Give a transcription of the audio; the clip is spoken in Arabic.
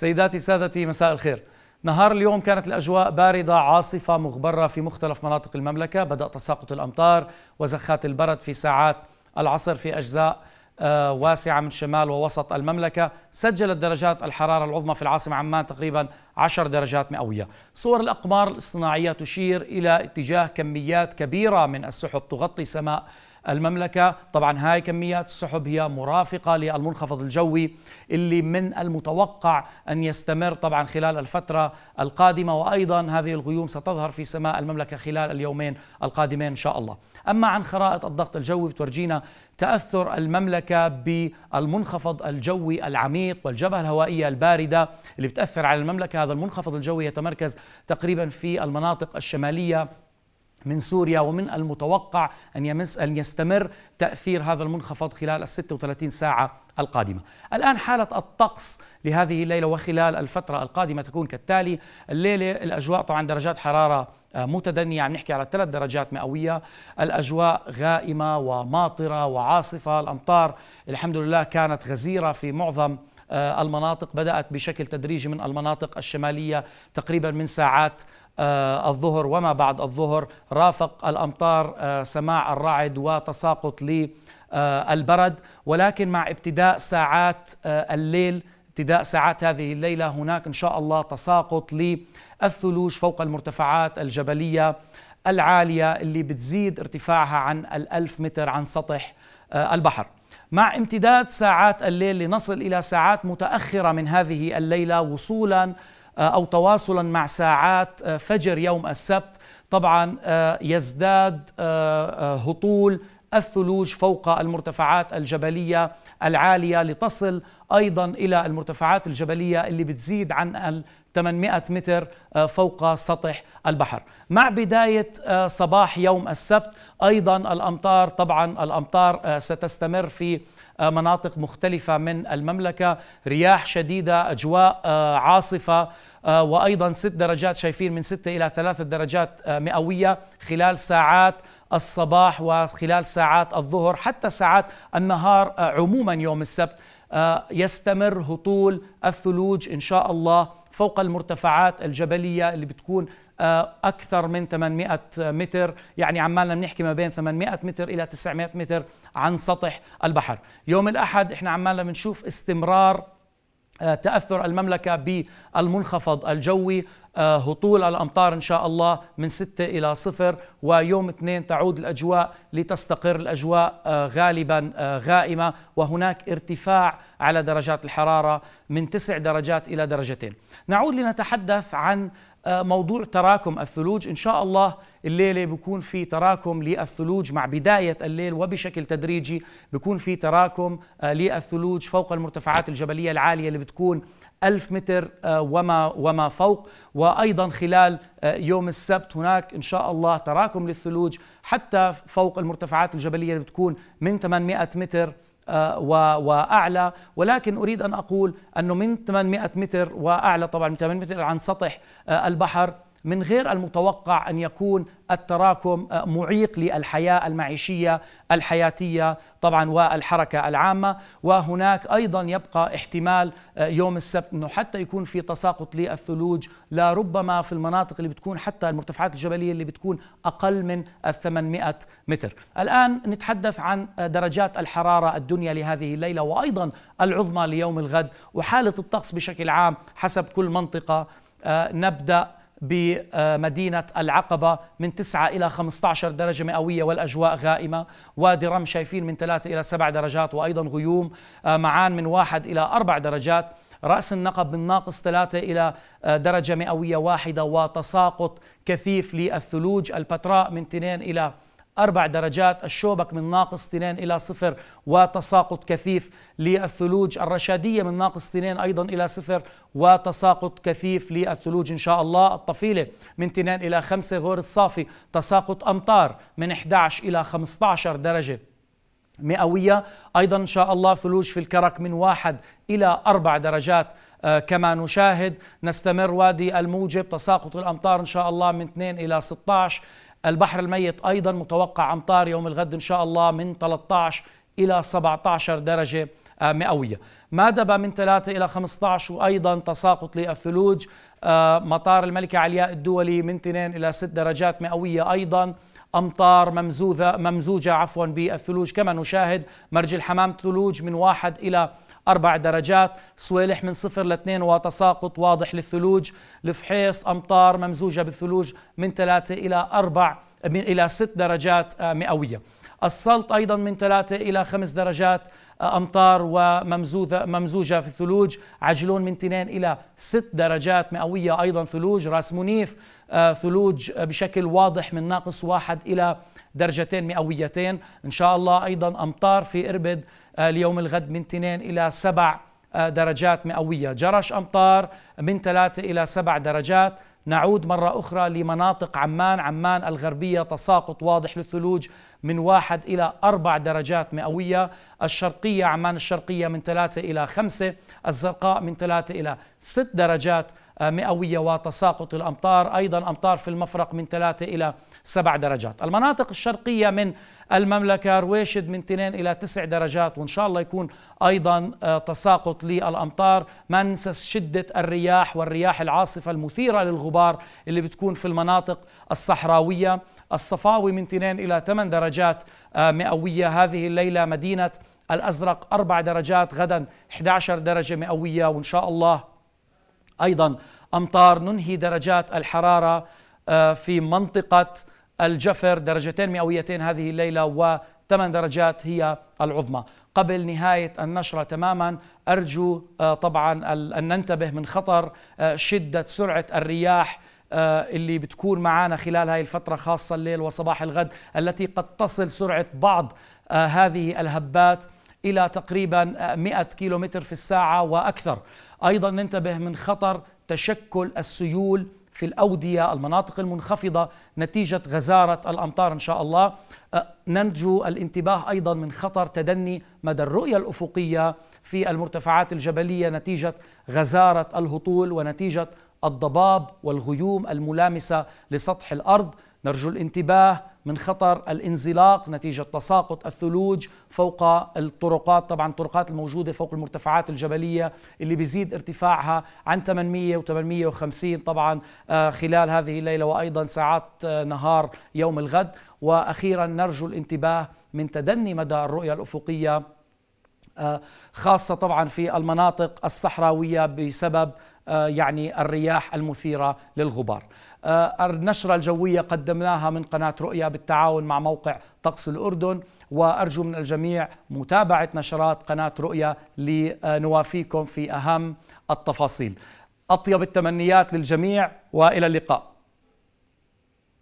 سيداتي سادتي مساء الخير نهار اليوم كانت الأجواء باردة عاصفة مغبرة في مختلف مناطق المملكة بدأ تساقط الأمطار وزخات البرد في ساعات العصر في أجزاء آه، واسعة من شمال ووسط المملكة سجلت درجات الحرارة العظمى في العاصمة عمان تقريبا 10 درجات مئوية صور الأقمار الاصطناعية تشير إلى اتجاه كميات كبيرة من السحب تغطي سماء المملكة طبعا هاي كميات السحب هي مرافقة للمنخفض الجوي اللي من المتوقع أن يستمر طبعا خلال الفترة القادمة وأيضا هذه الغيوم ستظهر في سماء المملكة خلال اليومين القادمين إن شاء الله أما عن خرائط الضغط الجوي بتورجينا تأثر المملكة بالمنخفض الجوي العميق والجبهة الهوائية الباردة اللي بتأثر على المملكة هذا المنخفض الجوي يتمركز تقريبا في المناطق الشمالية من سوريا ومن المتوقع أن, يمس أن يستمر تأثير هذا المنخفض خلال ال 36 ساعة القادمة الآن حالة الطقس لهذه الليلة وخلال الفترة القادمة تكون كالتالي الليلة الأجواء طبعا درجات حرارة آه، متدنية عم نحكي على ثلاث درجات مئوية الأجواء غائمة وماطرة وعاصفة الأمطار الحمد لله كانت غزيرة في معظم آه، المناطق بدأت بشكل تدريجي من المناطق الشمالية تقريبا من ساعات آه، الظهر وما بعد الظهر رافق الأمطار آه، سماع الرعد وتساقط للبرد ولكن مع ابتداء ساعات الليل ابتداء ساعات هذه الليلة هناك إن شاء الله تساقط للثلوج فوق المرتفعات الجبلية العالية اللي بتزيد ارتفاعها عن الألف متر عن سطح البحر مع امتداد ساعات الليل لنصل الى ساعات متاخره من هذه الليله وصولا آه، او تواصلا مع ساعات آه، فجر يوم السبت طبعا آه، يزداد هطول الثلوج فوق المرتفعات الجبليه العاليه لتصل ايضا الى المرتفعات الجبليه اللي بتزيد عن 800 متر آه، فوق سطح البحر مع بداية آه، صباح يوم السبت أيضا الأمطار طبعا الأمطار آه، ستستمر في مناطق مختلفة من المملكة رياح شديدة أجواء آه، عاصفة آه، وأيضا ست درجات شايفين من ستة إلى ثلاثة درجات آه، مئوية خلال ساعات الصباح وخلال ساعات الظهر حتى ساعات النهار عموما يوم السبت آه، يستمر هطول الثلوج إن شاء الله فوق المرتفعات الجبلية اللي بتكون آه، أكثر من 800 متر يعني عمالنا بنحكي ما بين 800 متر إلى 900 متر عن سطح البحر يوم الأحد إحنا عمالنا بنشوف استمرار آه، تأثر المملكة بالمنخفض الجوي آه، هطول الأمطار إن شاء الله من 6 إلى صفر ويوم اثنين تعود الأجواء لتستقر الأجواء آه، غالبا غائمة وهناك ارتفاع على درجات الحرارة من 9 درجات إلى درجتين نعود لنتحدث عن موضوع تراكم الثلوج إن شاء الله الليلة بكون في تراكم للثلوج مع بداية الليل وبشكل تدريجي بكون في تراكم آه، للثلوج فوق المرتفعات الجبلية العالية اللي بتكون ألف متر آه، وما, وما فوق وأيضا خلال آه، يوم السبت هناك إن شاء الله تراكم للثلوج حتى فوق المرتفعات الجبلية اللي بتكون من 800 متر واعلى ولكن اريد ان اقول انه من 800 متر واعلى طبعا من 800 متر عن سطح آه، البحر من غير المتوقع ان يكون التراكم آه، معيق للحياه المعيشيه الحياتيه طبعا والحركه العامه وهناك ايضا يبقى احتمال آه، يوم السبت انه حتى يكون في تساقط للثلوج لربما في المناطق اللي بتكون حتى المرتفعات الجبليه اللي بتكون اقل من 800 متر. الان نتحدث عن آه، درجات الحراره الدنيا لهذه الليله وايضا العظمى ليوم الغد وحاله الطقس بشكل عام حسب كل منطقه نبدا بمدينة العقبة من 9 إلى 15 درجة مئوية والأجواء غائمة وادي رم شايفين من 3 إلى 7 درجات وأيضا غيوم آه، معان من 1 إلى 4 درجات رأس النقب من ناقص 3 إلى آه، درجة مئوية واحدة وتساقط كثيف للثلوج البتراء من 2 إلى أربع درجات الشوبك من ناقص 2 إلى صفر وتساقط كثيف للثلوج الرشادية من ناقص 2 أيضا إلى صفر وتساقط كثيف للثلوج إن شاء الله الطفيلة من 2 إلى 5 غور الصافي تساقط أمطار من 11 إلى 15 درجة مئوية أيضا إن شاء الله ثلوج في الكرك من واحد إلى أربع درجات آه، كما نشاهد نستمر وادي الموجب تساقط الأمطار إن شاء الله من 2 إلى 16 البحر الميت أيضا متوقع أمطار يوم الغد إن شاء الله من 13 إلى 17 درجة آه، مئوية مادبة من 3 إلى 15 وأيضا تساقط للثلوج آه، مطار الملكة علياء الدولي من 2 إلى 6 درجات مئوية أيضا أمطار ممزوذة ممزوجة عفوا بالثلوج كما نشاهد مرج الحمام ثلوج من 1 إلى أربع درجات سويلح من صفر لاثنين وتساقط واضح للثلوج لفحيص أمطار ممزوجة بالثلوج من ثلاثة إلى أربع من إلى ست درجات آه، مئوية السلط أيضا من ثلاثة إلى خمس درجات آه، أمطار وممزوجة ممزوجة في الثلوج عجلون من 2 إلى 6 درجات مئوية أيضا ثلوج راس منيف آه، ثلوج بشكل واضح من ناقص واحد إلى درجتين مئويتين إن شاء الله أيضا أمطار في إربد اليوم آه، الغد من 2 إلى 7 آه، درجات مئوية جرش أمطار من 3 إلى 7 درجات نعود مرة أخرى لمناطق عمان عمان الغربية تساقط واضح للثلوج من 1 إلى 4 درجات مئوية الشرقية عمان الشرقية من 3 إلى 5 الزرقاء من 3 إلى 6 درجات مئوية وتساقط الأمطار أيضا أمطار في المفرق من ثلاثة إلى سبع درجات المناطق الشرقية من المملكة رويشد من 2 إلى 9 درجات وإن شاء الله يكون أيضا آه، تساقط للأمطار ما ننسى شدة الرياح والرياح العاصفة المثيرة للغبار اللي بتكون في المناطق الصحراوية الصفاوي من 2 إلى 8 درجات آه، مئوية هذه الليلة مدينة الأزرق أربع درجات غدا 11 درجة مئوية وإن شاء الله أيضا أمطار ننهي درجات الحرارة آه، في منطقة الجفر درجتين مئويتين هذه الليلة وثمان درجات هي العظمى قبل نهاية النشرة تماما أرجو آه، طبعا أن ننتبه من خطر آه، شدة سرعة الرياح اللي بتكون معنا خلال هاي الفترة خاصة الليل وصباح الغد التي قد تصل سرعة بعض هذه الهبات إلى تقريبا 100 آه، كيلومتر في الساعة وأكثر أيضا ننتبه من خطر تشكل السيول في الأودية المناطق المنخفضة نتيجة غزارة الأمطار إن شاء الله آه، ننجو الانتباه أيضا من خطر تدني مدى الرؤية الأفقية في المرتفعات الجبلية نتيجة غزارة الهطول ونتيجة الضباب والغيوم الملامسة لسطح الأرض نرجو الانتباه من خطر الانزلاق نتيجة تساقط الثلوج فوق الطرقات طبعا الطرقات الموجودة فوق المرتفعات الجبلية اللي بيزيد ارتفاعها عن 800 و 850 طبعا آه، خلال هذه الليلة وأيضا ساعات آه، نهار يوم الغد وأخيرا نرجو الانتباه من تدني مدى الرؤية الأفقية آه، خاصه طبعا في المناطق الصحراويه بسبب آه، يعني الرياح المثيره للغبار. آه، النشره الجويه قدمناها من قناه رؤيا بالتعاون مع موقع طقس الاردن وارجو من الجميع متابعه نشرات قناه رؤيا لنوافيكم في اهم التفاصيل. اطيب التمنيات للجميع والى اللقاء.